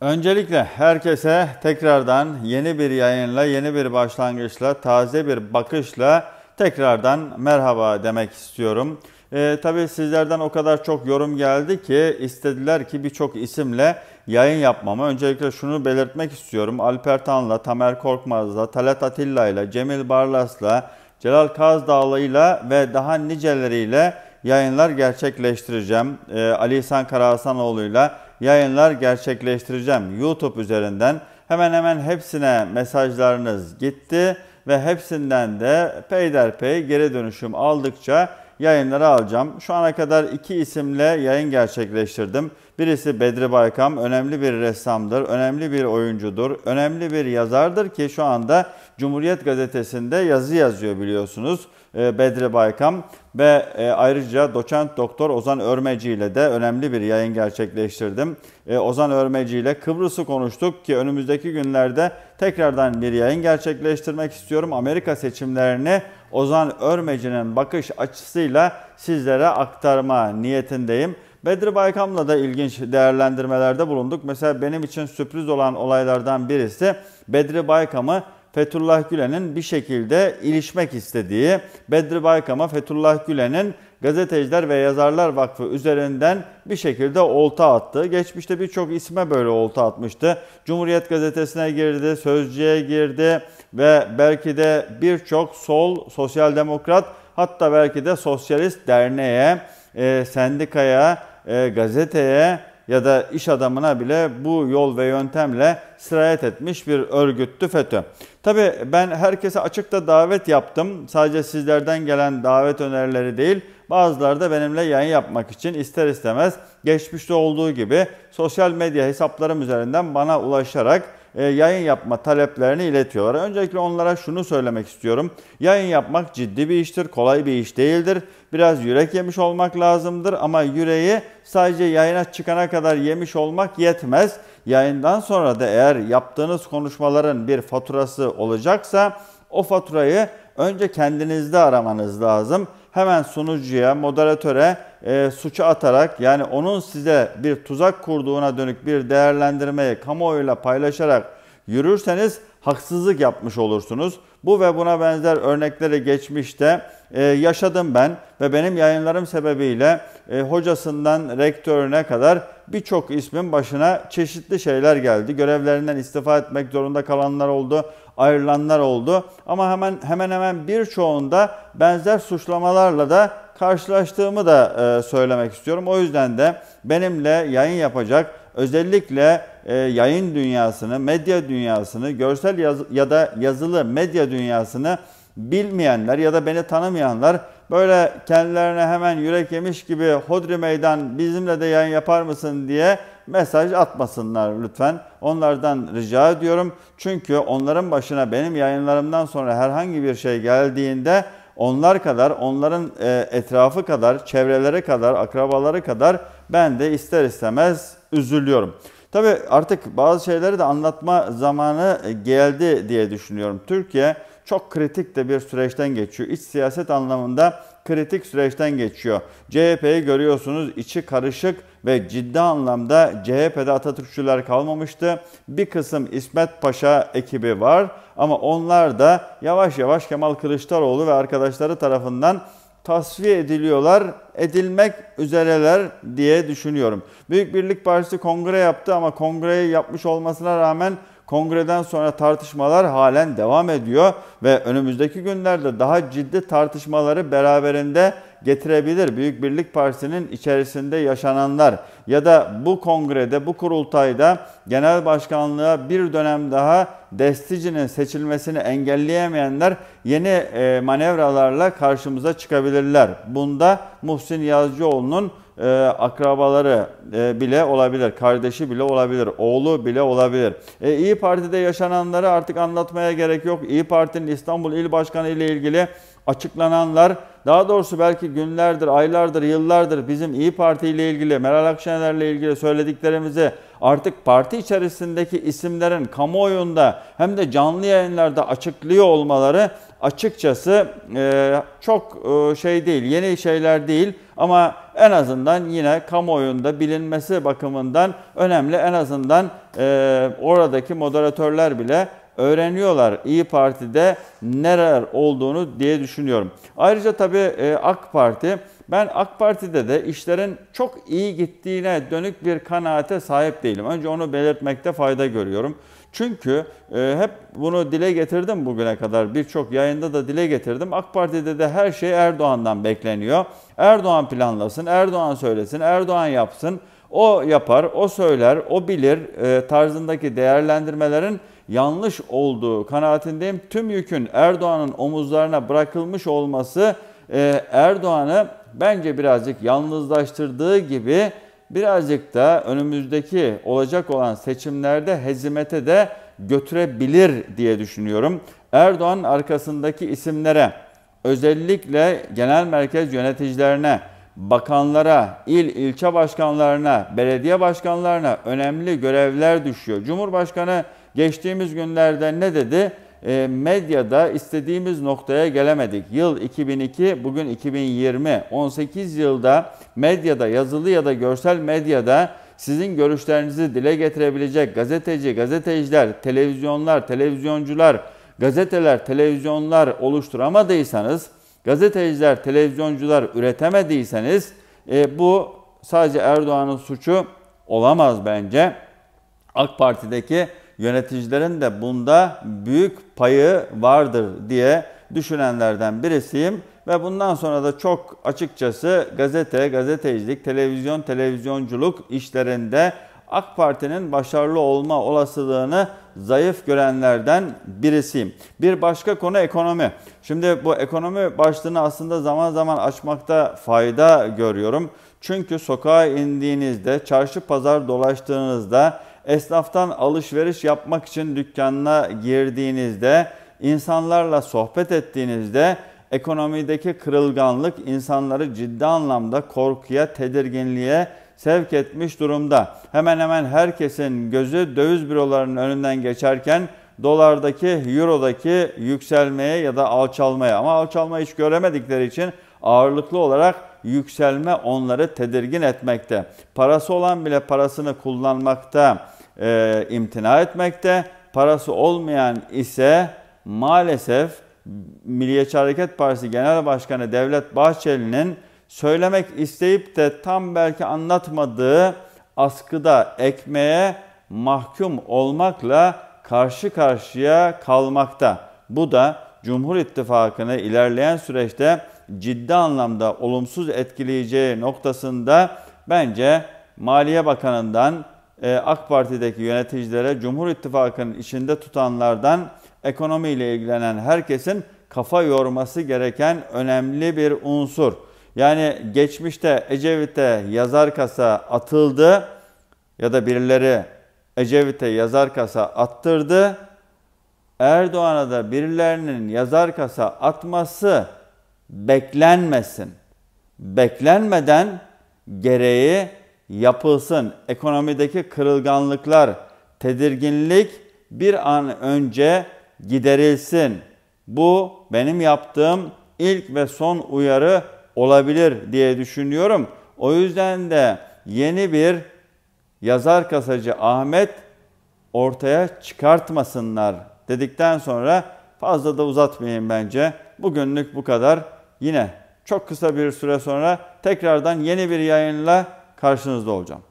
Öncelikle herkese tekrardan yeni bir yayınla, yeni bir başlangıçla, taze bir bakışla tekrardan merhaba demek istiyorum. E, tabii sizlerden o kadar çok yorum geldi ki istediler ki birçok isimle yayın yapmamı. Öncelikle şunu belirtmek istiyorum. Alper Tan'la, Tamer Korkmaz'la, Talat Atilla'yla, Cemil Barlas'la, Celal Kazdağlı'yla ve daha niceleriyle yayınlar gerçekleştireceğim. E, Ali İhsan Karahasanoğlu'yla yayınlar gerçekleştireceğim YouTube üzerinden. Hemen hemen hepsine mesajlarınız gitti ve hepsinden de peyderpey geri dönüşüm aldıkça yayınlara alacağım. Şu ana kadar iki isimle yayın gerçekleştirdim. Birisi Bedri Baykam, önemli bir ressamdır, önemli bir oyuncudur, önemli bir yazardır ki şu anda Cumhuriyet Gazetesi'nde yazı yazıyor biliyorsunuz. E, Bedri Baykam ve e, ayrıca doçent doktor Ozan Örmeci ile de önemli bir yayın gerçekleştirdim. E, Ozan Örmeci ile Kıbrıs'ı konuştuk ki önümüzdeki günlerde tekrardan bir yayın gerçekleştirmek istiyorum. Amerika seçimlerini Ozan Örmeci'nin bakış açısıyla sizlere aktarma niyetindeyim. Bedri Baykam'la da ilginç değerlendirmelerde bulunduk. Mesela benim için sürpriz olan olaylardan birisi Bedri Baykam'ı Fethullah Gülen'in bir şekilde ilişmek istediği, Bedri Baykam'a Fethullah Gülen'in Gazeteciler ve Yazarlar Vakfı üzerinden bir şekilde olta attı. Geçmişte birçok isme böyle olta atmıştı. Cumhuriyet Gazetesi'ne girdi, Sözcü'ye girdi, ve belki de birçok sol, sosyal demokrat hatta belki de sosyalist derneğe, e, sendikaya, e, gazeteye ya da iş adamına bile bu yol ve yöntemle sirayet etmiş bir örgüttü FETÖ. Tabii ben herkese açıkta davet yaptım. Sadece sizlerden gelen davet önerileri değil, bazıları da benimle yayın yapmak için ister istemez geçmişte olduğu gibi sosyal medya hesaplarım üzerinden bana ulaşarak e, yayın yapma taleplerini iletiyorlar. Öncelikle onlara şunu söylemek istiyorum. Yayın yapmak ciddi bir iştir, kolay bir iş değildir. Biraz yürek yemiş olmak lazımdır ama yüreği sadece yayına çıkana kadar yemiş olmak yetmez. Yayından sonra da eğer yaptığınız konuşmaların bir faturası olacaksa o faturayı önce kendinizde aramanız lazım hemen sunucuya, moderatöre e, suçu atarak yani onun size bir tuzak kurduğuna dönük bir değerlendirmeyi kamuoyuyla paylaşarak yürürseniz haksızlık yapmış olursunuz. Bu ve buna benzer örnekleri geçmişte e, yaşadım ben ve benim yayınlarım sebebiyle e, hocasından rektörüne kadar birçok ismin başına çeşitli şeyler geldi. Görevlerinden istifa etmek zorunda kalanlar oldu, ayrılanlar oldu ama hemen hemen hemen birçoğunda benzer suçlamalarla da karşılaştığımı da e, söylemek istiyorum. O yüzden de benimle yayın yapacak özellikle e, yayın dünyasını, medya dünyasını, görsel yaz, ya da yazılı medya dünyasını bilmeyenler ya da beni tanımayanlar böyle kendilerine hemen yürek yemiş gibi hodri meydan bizimle de yayın yapar mısın diye mesaj atmasınlar lütfen. Onlardan rica ediyorum. Çünkü onların başına benim yayınlarımdan sonra herhangi bir şey geldiğinde onlar kadar, onların e, etrafı kadar, çevreleri kadar, akrabaları kadar ben de ister istemez üzülüyorum. Tabii artık bazı şeyleri de anlatma zamanı geldi diye düşünüyorum. Türkiye çok kritik de bir süreçten geçiyor. İç siyaset anlamında kritik süreçten geçiyor. CHP'yi görüyorsunuz içi karışık ve ciddi anlamda CHP'de Atatürkçüler kalmamıştı. Bir kısım İsmet Paşa ekibi var ama onlar da yavaş yavaş Kemal Kılıçdaroğlu ve arkadaşları tarafından tasfiye ediliyorlar, edilmek üzereler diye düşünüyorum. Büyük Birlik Partisi kongre yaptı ama kongreyi yapmış olmasına rağmen Kongreden sonra tartışmalar halen devam ediyor ve önümüzdeki günlerde daha ciddi tartışmaları beraberinde getirebilir. Büyük Birlik Partisi'nin içerisinde yaşananlar ya da bu kongrede, bu kurultayda genel başkanlığa bir dönem daha Destici'nin seçilmesini engelleyemeyenler yeni e, manevralarla karşımıza çıkabilirler. Bunda Muhsin Yazıcıoğlu'nun e, akrabaları e, bile olabilir, kardeşi bile olabilir, oğlu bile olabilir. E, İyi Parti'de yaşananları artık anlatmaya gerek yok. İyi Parti'nin İstanbul İl Başkanı ile ilgili açıklananlar daha doğrusu belki günlerdir, aylardır, yıllardır bizim İyi Parti ile ilgili, Meral Akşener ile ilgili söylediklerimizi artık parti içerisindeki isimlerin kamuoyunda hem de canlı yayınlarda açıklıyor olmaları açıkçası e, çok e, şey değil, yeni şeyler değil ama en azından yine kamuoyunda bilinmesi bakımından önemli. En azından e, oradaki moderatörler bile öğreniyorlar İyi Parti'de neler olduğunu diye düşünüyorum. Ayrıca tabii e, AK Parti ben AK Parti'de de işlerin çok iyi gittiğine dönük bir kanaate sahip değilim. Önce onu belirtmekte fayda görüyorum. Çünkü e, hep bunu dile getirdim bugüne kadar. Birçok yayında da dile getirdim. AK Parti'de de her şey Erdoğan'dan bekleniyor. Erdoğan planlasın, Erdoğan söylesin, Erdoğan yapsın. O yapar, o söyler, o bilir e, tarzındaki değerlendirmelerin yanlış olduğu kanaatindeyim. Tüm yükün Erdoğan'ın omuzlarına bırakılmış olması e, Erdoğan'ı bence birazcık yalnızlaştırdığı gibi birazcık da önümüzdeki olacak olan seçimlerde hezimete de götürebilir diye düşünüyorum. Erdoğan arkasındaki isimlere özellikle genel merkez yöneticilerine, bakanlara, il ilçe başkanlarına, belediye başkanlarına önemli görevler düşüyor. Cumhurbaşkanı geçtiğimiz günlerde ne dedi? E, medyada istediğimiz noktaya gelemedik. Yıl 2002, bugün 2020. 18 yılda medyada, yazılı ya da görsel medyada sizin görüşlerinizi dile getirebilecek gazeteci, gazeteciler, televizyonlar, televizyoncular, gazeteler, televizyonlar oluşturamadıysanız, gazeteciler, televizyoncular üretemediyseniz e, bu sadece Erdoğan'ın suçu olamaz bence. AK Parti'deki yöneticilerin de bunda büyük payı vardır diye düşünenlerden birisiyim ve bundan sonra da çok açıkçası gazete, gazetecilik, televizyon, televizyonculuk işlerinde AK Parti'nin başarılı olma olasılığını zayıf görenlerden birisiyim. Bir başka konu ekonomi. Şimdi bu ekonomi başlığını aslında zaman zaman açmakta fayda görüyorum. Çünkü sokağa indiğinizde, çarşı pazar dolaştığınızda esnaftan alışveriş yapmak için dükkanına girdiğinizde, insanlarla sohbet ettiğinizde ekonomideki kırılganlık insanları ciddi anlamda korkuya, tedirginliğe sevk etmiş durumda. Hemen hemen herkesin gözü döviz bürolarının önünden geçerken dolardaki, eurodaki yükselmeye ya da alçalmaya ama alçalma hiç göremedikleri için ağırlıklı olarak yükselme onları tedirgin etmekte. Parası olan bile parasını kullanmakta e, imtina etmekte. Parası olmayan ise maalesef Milliyetçi Hareket Partisi Genel Başkanı Devlet Bahçeli'nin söylemek isteyip de tam belki anlatmadığı askıda ekmeğe mahkum olmakla karşı karşıya kalmakta. Bu da Cumhur İttifakı'nı ilerleyen süreçte ciddi anlamda olumsuz etkileyeceği noktasında bence Maliye Bakanı'ndan ee, AK Parti'deki yöneticilere Cumhur İttifakı'nın içinde tutanlardan ekonomiyle ilgilenen herkesin kafa yorması gereken önemli bir unsur. Yani geçmişte Ecevit'e yazar kasa atıldı ya da birileri Ecevit'e yazar kasa attırdı. Erdoğan'a da birilerinin yazar kasa atması beklenmesin. Beklenmeden gereği yapılsın. Ekonomideki kırılganlıklar, tedirginlik bir an önce giderilsin. Bu benim yaptığım ilk ve son uyarı olabilir diye düşünüyorum. O yüzden de yeni bir yazar kasacı Ahmet ortaya çıkartmasınlar dedikten sonra fazla da uzatmayayım bence. Bugünlük bu kadar. Yine çok kısa bir süre sonra tekrardan yeni bir yayınla karşınızda olacağım.